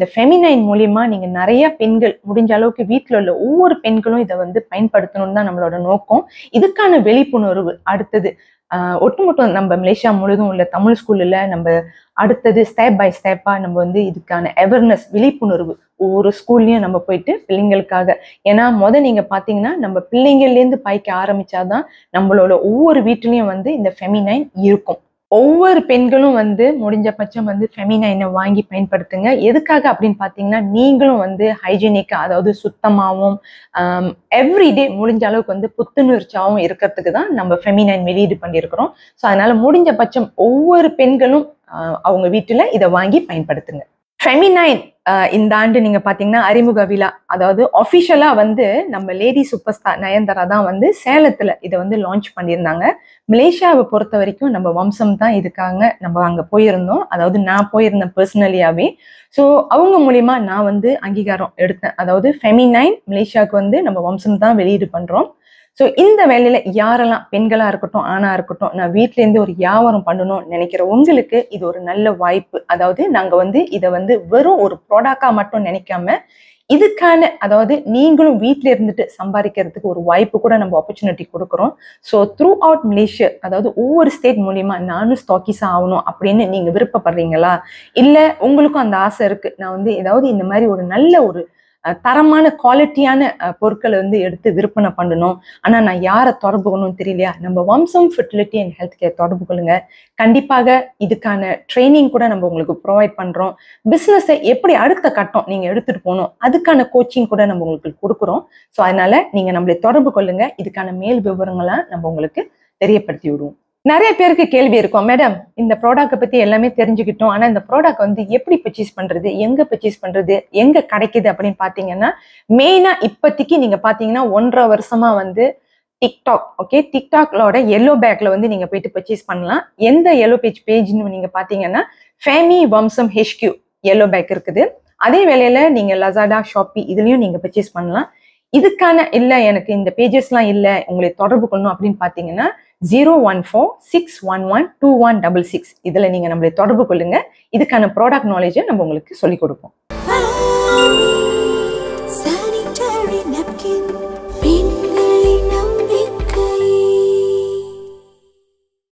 இந்த ஃபெமினைன் மூலியமா நீங்க நிறைய பெண்கள் முடிஞ்ச அளவுக்கு வீட்டில் உள்ள ஒவ்வொரு பெண்களும் இதை வந்து பயன்படுத்தணும்னு தான் நம்மளோட நோக்கம் இதுக்கான விழிப்புணர்வு அடுத்தது ஒட்டுமொத்தம் நம்ம மலேசியா முழுதும் உள்ள தமிழ் ஸ்கூலில் நம்ம அடுத்தது ஸ்டெப் பை ஸ்டெப்பா நம்ம வந்து இதுக்கான அவேர்னஸ் விழிப்புணர்வு ஒவ்வொரு ஸ்கூல்லையும் நம்ம போயிட்டு பிள்ளைங்களுக்காக ஏன்னா மொதல் நீங்கள் பார்த்தீங்கன்னா நம்ம பிள்ளைங்கள்லேருந்து பாய்க்க ஆரம்பிச்சாதான் நம்மளோட ஒவ்வொரு வீட்லேயும் வந்து இந்த ஃபெமினைன் இருக்கும் ஒவ்வொரு பெண்களும் வந்து முடிஞ்ச பட்சம் வந்து ஃபெமினைனை வாங்கி பயன்படுத்துங்க எதுக்காக அப்படின்னு பார்த்தீங்கன்னா நீங்களும் வந்து ஹைஜீனிக்காக அதாவது சுத்தமாகவும் எவ்ரிடே முடிஞ்ச அளவுக்கு வந்து புத்துணர்ச்சியாகவும் இருக்கிறதுக்கு தான் நம்ம ஃபெமினைன் வெளியீடு பண்ணியிருக்கிறோம் ஸோ அதனால முடிஞ்ச பட்சம் ஒவ்வொரு பெண்களும் அவங்க வீட்டில் இதை வாங்கி பயன்படுத்துங்க ஃபெமினைன் இந்த ஆண்டு நீங்கள் பார்த்தீங்கன்னா அறிமுக விழா அதாவது அஃபிஷியலாக வந்து நம்ம லேடி சூப்பர் ஸ்டார் நயன்தாரா தான் வந்து சேலத்தில் இதை வந்து லான்ச் பண்ணியிருந்தாங்க மலேசியாவை பொறுத்த வரைக்கும் நம்ம வம்சம் தான் இருக்காங்க நம்ம அங்கே போயிருந்தோம் அதாவது நான் போயிருந்தேன் பர்சனலியாவே ஸோ அவங்க மூலியமா நான் வந்து அங்கீகாரம் எடுத்தேன் அதாவது ஃபெமினைன் மலேசியாவுக்கு வந்து நம்ம வம்சம் தான் வெளியீடு பண்ணுறோம் ஸோ இந்த வேலையில் யாரெல்லாம் பெண்களாக இருக்கட்டும் ஆணாக இருக்கட்டும் நான் வீட்டிலேருந்து ஒரு வியாபாரம் பண்ணணும்னு நினைக்கிற உங்களுக்கு இது ஒரு நல்ல வாய்ப்பு அதாவது நாங்கள் வந்து இதை வந்து வெறும் ஒரு ப்ராடக்டா மட்டும் நினைக்காம இதுக்கான அதாவது நீங்களும் வீட்டில் இருந்துட்டு சம்பாதிக்கிறதுக்கு ஒரு வாய்ப்பு கூட நம்ம ஆப்பர்ச்சுனிட்டி கொடுக்குறோம் ஸோ த்ரூ அவுட் மலேசியா அதாவது ஒவ்வொரு ஸ்டேட் மூலியமா நானும் ஸ்டாக்கிஸ் ஆகணும் அப்படின்னு நீங்கள் விருப்பப்படுறீங்களா இல்லை உங்களுக்கும் அந்த ஆசை இருக்குது நான் வந்து ஏதாவது இந்த மாதிரி ஒரு நல்ல ஒரு தரமான குவாலிட்டியான பொருட்களை வந்து எடுத்து விற்பனை பண்ணணும் ஆனால் நான் யாரை தொடர்புகணும்னு தெரியலையா நம்ம வம்சம் ஃபெர்டிலிட்டி அண்ட் ஹெல்த் கேர் தொடர்பு கொள்ளுங்க கண்டிப்பாக இதுக்கான ட்ரைனிங் கூட நம்ம உங்களுக்கு ப்ரொவைட் பண்ணுறோம் பிஸ்னஸை எப்படி அடுத்த கட்டம் நீங்கள் எடுத்துகிட்டு போகணும் அதுக்கான கோச்சிங் கூட நம்ம உங்களுக்கு கொடுக்குறோம் ஸோ அதனால நீங்கள் நம்மளை தொடர்பு கொள்ளுங்கள் இதுக்கான மேல் விவரங்களாக நம்ம உங்களுக்கு தெரியப்படுத்தி விடுவோம் நிறைய பேருக்கு கேள்வி இருக்கும் மேடம் இந்த ப்ராடக்ட்டை பற்றி எல்லாமே தெரிஞ்சுக்கிட்டோம் ஆனால் இந்த ப்ராடக்ட் வந்து எப்படி பர்ச்சேஸ் பண்ணுறது எங்கே பர்ச்சேஸ் பண்ணுறது எங்கே கிடைக்குது அப்படின்னு பார்த்தீங்கன்னா மெயினாக இப்போதைக்கு நீங்கள் பார்த்தீங்கன்னா ஒன்றரை வருஷமாக வந்து டிக்டாக் ஓகே டிக்டாக்லோட எல்லோ பேக்ல வந்து நீங்கள் போயிட்டு பர்ச்சேஸ் பண்ணலாம் எந்த எல்லோ பேஜ் பேஜ்னு நீங்கள் பார்த்தீங்கன்னா ஃபேமி வம்சம் ஹெச்கியூ எல்லோ பேக் இருக்குது அதே வேலையில நீங்கள் லசாடா ஷாப்பி இதுலேயும் நீங்கள் பர்ச்சேஸ் பண்ணலாம் இதுக்கான இல்லை எனக்கு இந்த பேஜஸ்லாம் இல்லை உங்களை தொடர்பு கொள்ளணும் அப்படின்னு பார்த்தீங்கன்னா zero one four six one one two one double six இதில் நீங்கள் நம்மளை தொடர்பு கொள்ளுங்கள் இதுக்கான ப்ராடக்ட் நாலேஜை நம்ம உங்களுக்கு சொல்லிக் கொடுப்போம்